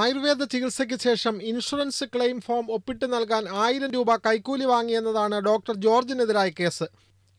ആയുർവേദ ചികിത്സയ്ക്ക് ശേഷം insurance claim form ഒപ്പിട്ട് നൽകാൻ ആയിരം രൂപ കൈക്കൂലി വാങ്ങിയെന്നതാണ് ഡോക്ടർ ജോർജിനെതിരായ കേസ്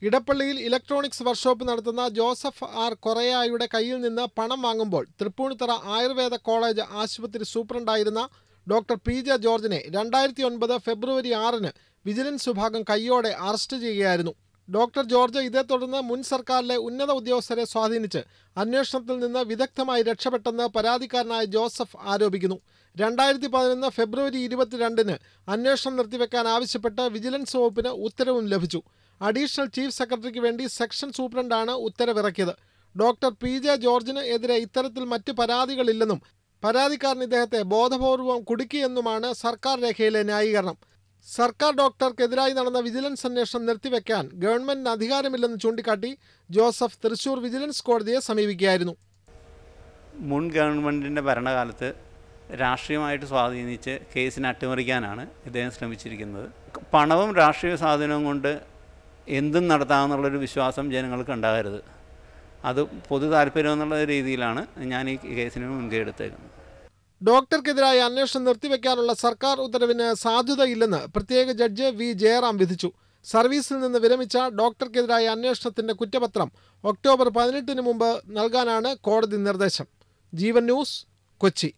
ഇടപ്പള്ളിയിൽ ഇലക്ട്രോണിക്സ് വർക്ക്ഷോപ്പ് നടത്തുന്ന ജോസഫ് ആർ കൊറയായുടെ കയ്യിൽ നിന്ന് പണം വാങ്ങുമ്പോൾ തൃപ്പൂണിത്തറ ആയുർവേദ കോളേജ് ആശുപത്രി സൂപ്രണ്ടായിരുന്ന ഡോക്ടർ പി ജെ ജോർജിനെ രണ്ടായിരത്തി ഒൻപത് ഫെബ്രുവരി ആറിന് വിജിലൻസ് വിഭാഗം കയ്യോടെ അറസ്റ്റ് ചെയ്യുകയായിരുന്നു ഡോക്ടർ ജോർജ് ഇതേ തുടർന്ന് മുൻ സർക്കാരിലെ ഉന്നത ഉദ്യോഗസ്ഥരെ സ്വാധീനിച്ച് അന്വേഷണത്തിൽ നിന്ന് വിദഗ്ധമായി രക്ഷപ്പെട്ടെന്ന് പരാതിക്കാരനായ ജോസഫ് ആരോപിക്കുന്നു രണ്ടായിരത്തി പതിനൊന്ന് ഫെബ്രുവരി ഇരുപത്തിരണ്ടിന് അന്വേഷണം നിർത്തിവെക്കാൻ ആവശ്യപ്പെട്ട് വിജിലൻസ് വകുപ്പിന് ഉത്തരവും ലഭിച്ചു അഡീഷണൽ ചീഫ് സെക്രട്ടറിക്ക് വേണ്ടി സെക്ഷൻ സൂപ്രണ്ടാണ് ഉത്തരവിറക്കിയത് ഡോക്ടർ പി ജെ ജോർജിന് എതിരെ ഇത്തരത്തിൽ മറ്റു പരാതികളില്ലെന്നും പരാതിക്കാരൻ ഇദ്ദേഹത്തെ ബോധപൂർവം കുടുക്കിയെന്നുമാണ് സർക്കാർ രേഖയിലെ ന്യായീകരണം സർക്കാർ ഡോക്ടർക്കെതിരായി നടന്ന വിജിലൻസ് അന്വേഷണം നിർത്തിവെക്കാൻ ഗവൺമെന്റിന് അധികാരമില്ലെന്ന് ചൂണ്ടിക്കാട്ടി ജോസഫ് തൃശൂർ വിജിലൻസ് കോടതിയെ സമീപിക്കുകയായിരുന്നു മുൻ ഗവൺമെന്റിന്റെ ഭരണകാലത്ത് രാഷ്ട്രീയമായിട്ട് സ്വാധീനിച്ച് കേസിനെ അട്ടിമറിക്കാനാണ് ഇദ്ദേഹം ശ്രമിച്ചിരിക്കുന്നത് പണവും രാഷ്ട്രീയ സ്വാധീനവും കൊണ്ട് എന്തും നടത്താമെന്നുള്ളൊരു വിശ്വാസം ജനങ്ങൾക്ക് ഉണ്ടാകരുത് അത് പൊതു താല്പര്യം എന്നുള്ള രീതിയിലാണ് ഞാൻ ഈ കേസിന് മുൻകൈ എടുത്തേക്കുന്നത് ഡോക്ടർക്കെതിരായ അന്വേഷണം നിർത്തിവെക്കാനുള്ള സർക്കാർ ഉത്തരവിന് സാധ്യതയില്ലെന്ന് പ്രത്യേക ജഡ്ജ് വി ജയറാം വിധിച്ചു സർവീസിൽ നിന്ന് വിരമിച്ച ഡോക്ടർക്കെതിരായ അന്വേഷണത്തിന്റെ കുറ്റപത്രം ഒക്ടോബർ പതിനെട്ടിന് മുമ്പ് നൽകാനാണ് കോടതി നിർദ്ദേശം ജീവൻ ന്യൂസ് കൊച്ചി